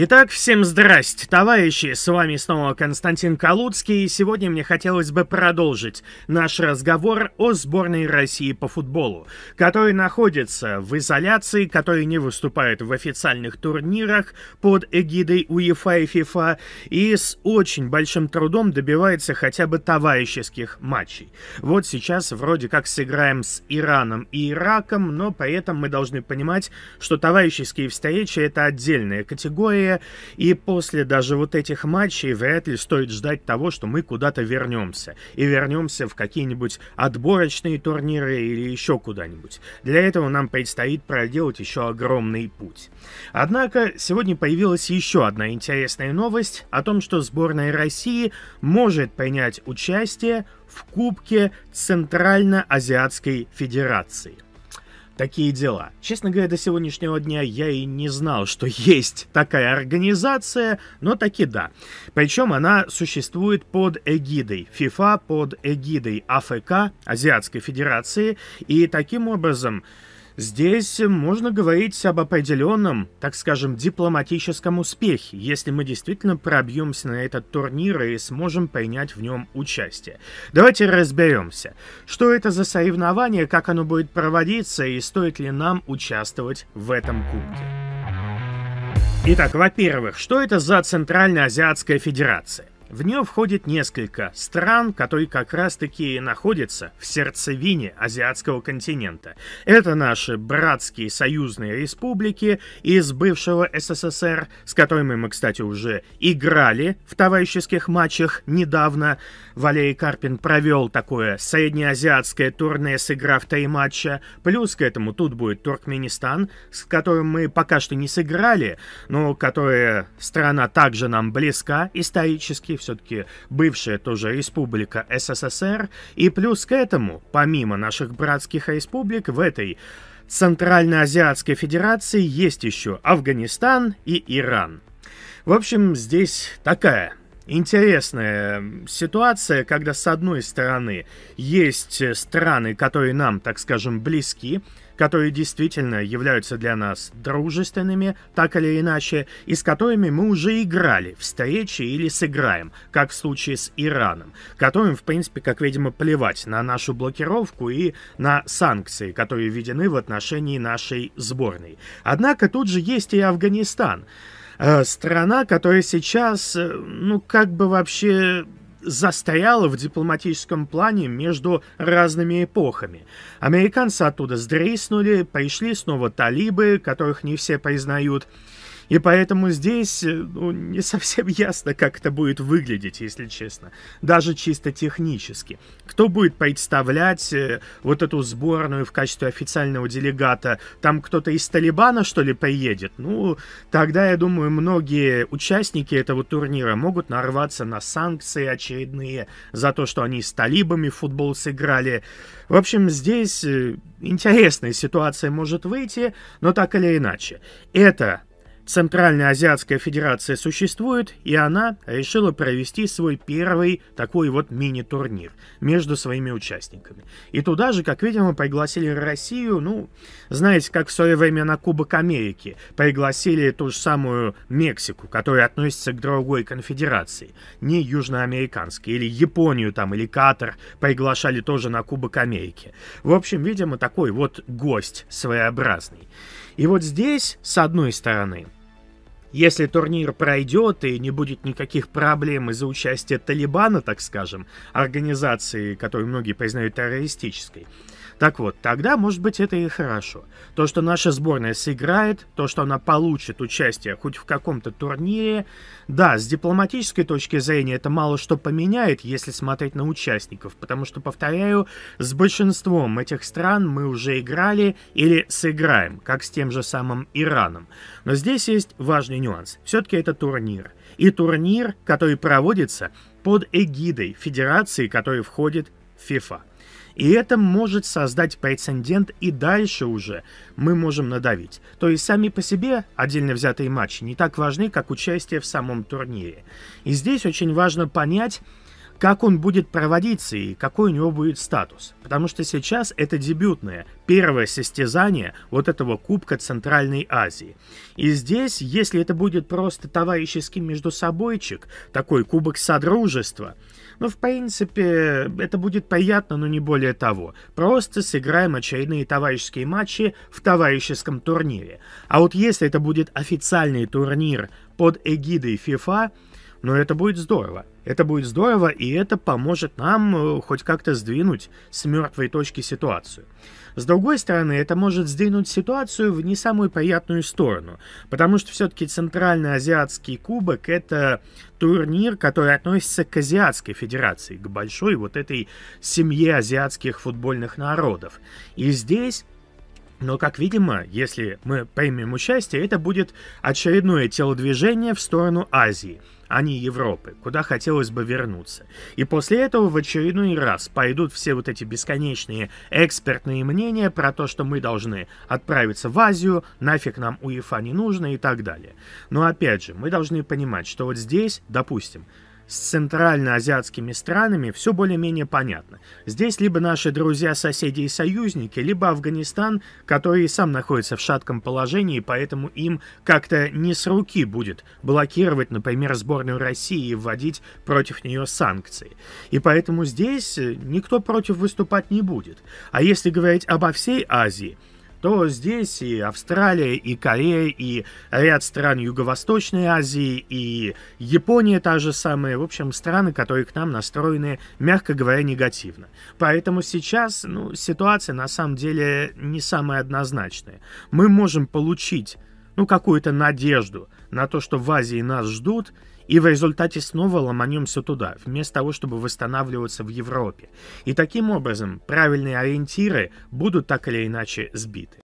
Итак, всем здрасте, товарищи, с вами снова Константин Калуцкий, и сегодня мне хотелось бы продолжить наш разговор о сборной России по футболу, которая находится в изоляции, которая не выступает в официальных турнирах под эгидой УЕФА и ФИФА, и с очень большим трудом добивается хотя бы товарищеских матчей. Вот сейчас вроде как сыграем с Ираном и Ираком, но при этом мы должны понимать, что товарищеские встречи это отдельная категория, история. И после даже вот этих матчей вряд ли стоит ждать того, что мы куда-то вернемся. И вернемся в какие-нибудь отборочные турниры или еще куда-нибудь. Для этого нам предстоит проделать еще огромный путь. Однако, сегодня появилась еще одна интересная новость о том, что сборная России может принять участие в Кубке Центрально-Азиатской Федерации. Такие дела. Честно говоря, до сегодняшнего дня я и не знал, что есть такая организация, но таки да. Причем она существует под эгидой FIFA, под эгидой АФК, Азиатской Федерации, и таким образом... Здесь можно говорить об определенном, так скажем, дипломатическом успехе, если мы действительно пробьемся на этот турнир и сможем принять в нем участие. Давайте разберемся, что это за соревнование, как оно будет проводиться и стоит ли нам участвовать в этом кубке. Итак, во-первых, что это за Центральноазиатская Федерация? В нее входит несколько стран, которые как раз-таки находятся в сердцевине азиатского континента. Это наши братские союзные республики из бывшего СССР, с которыми мы, кстати, уже играли в товарищеских матчах недавно. Валерий Карпин провел такое среднеазиатское турне, сыграв три матча. Плюс к этому тут будет Туркменистан, с которым мы пока что не сыграли, но которая страна также нам близка исторически, все-таки бывшая тоже республика СССР. И плюс к этому, помимо наших братских республик, в этой Центральноазиатской Федерации есть еще Афганистан и Иран. В общем, здесь такая интересная ситуация, когда с одной стороны есть э, страны, которые нам, так скажем, близки, которые действительно являются для нас дружественными, так или иначе, и с которыми мы уже играли встречи или сыграем, как в случае с Ираном, которым, в принципе, как видимо, плевать на нашу блокировку и на санкции, которые введены в отношении нашей сборной. Однако тут же есть и Афганистан. Афганистан, Э, страна, которая сейчас, э, ну, как бы вообще застряла в дипломатическом плане между разными эпохами. Американцы оттуда сдрейснули, пришли снова талибы, которых не все признают. И поэтому здесь э, ну, не совсем ясно, как это будет выглядеть, если честно. Даже чисто технически. Кто будет представлять э, вот эту сборную в качестве официального делегата? Там кто-то из Талибана, что ли, поедет? Ну, тогда, я думаю, многие участники этого турнира могут нарваться на санкции очередные за то, что они с талибами в футбол сыграли. В общем, здесь э, интересная ситуация может выйти, но так или иначе. Это Центральная Азиатская Федерация существует, и она решила провести свой первый такой вот мини-турнир между своими участниками. И туда же, как видимо, пригласили Россию, ну, знаете, как в свое время на Кубок Америки, пригласили ту же самую Мексику, которая относится к другой конфедерации, не южноамериканской, или Японию там, или Катар приглашали тоже на Кубок Америки. В общем, видимо, такой вот гость своеобразный. И вот здесь, с одной стороны, если турнир пройдет и не будет никаких проблем из-за участия Талибана, так скажем, организации, которую многие признают террористической, так вот, тогда, может быть, это и хорошо. То, что наша сборная сыграет, то, что она получит участие хоть в каком-то турнире, да, с дипломатической точки зрения это мало что поменяет, если смотреть на участников, потому что, повторяю, с большинством этих стран мы уже играли или сыграем, как с тем же самым Ираном. Но здесь есть важный важный нюанс. Все-таки это турнир. И турнир, который проводится под эгидой федерации, которая входит в FIFA. И это может создать прецедент, и дальше уже мы можем надавить. То есть сами по себе отдельно взятые матчи не так важны, как участие в самом турнире. И здесь очень важно понять, как он будет проводиться и какой у него будет статус. Потому что сейчас это дебютное, первое состязание вот этого Кубка Центральной Азии. И здесь, если это будет просто товарищеский между собойчик, такой Кубок Содружества, ну, в принципе, это будет приятно, но не более того. Просто сыграем очередные товарищеские матчи в товарищеском турнире. А вот если это будет официальный турнир под эгидой FIFA, но это будет здорово. Это будет здорово, и это поможет нам э, хоть как-то сдвинуть с мертвой точки ситуацию. С другой стороны, это может сдвинуть ситуацию в не самую приятную сторону, потому что все-таки Центральноазиатский кубок — это турнир, который относится к Азиатской Федерации, к большой вот этой семье азиатских футбольных народов. И здесь но, как видимо, если мы примем участие, это будет очередное телодвижение в сторону Азии — а не Европы, куда хотелось бы вернуться. И после этого в очередной раз пойдут все вот эти бесконечные экспертные мнения про то, что мы должны отправиться в Азию, нафиг нам УЕФА не нужно и так далее. Но опять же, мы должны понимать, что вот здесь, допустим, с центральноазиатскими странами все более-менее понятно. Здесь либо наши друзья, соседи и союзники, либо Афганистан, который и сам находится в шатком положении, поэтому им как-то не с руки будет блокировать, например, сборную России и вводить против нее санкции. И поэтому здесь э, никто против выступать не будет. А если говорить обо всей Азии – то здесь и Австралия, и Корея, и ряд стран Юго-Восточной Азии, и Япония та же самая. В общем, страны, которые к нам настроены, мягко говоря, негативно. Поэтому сейчас ну, ситуация на самом деле не самая однозначная. Мы можем получить ну, какую-то надежду – на то, что в Азии нас ждут, и в результате снова ломанемся туда, вместо того, чтобы восстанавливаться в Европе. И таким образом правильные ориентиры будут так или иначе сбиты.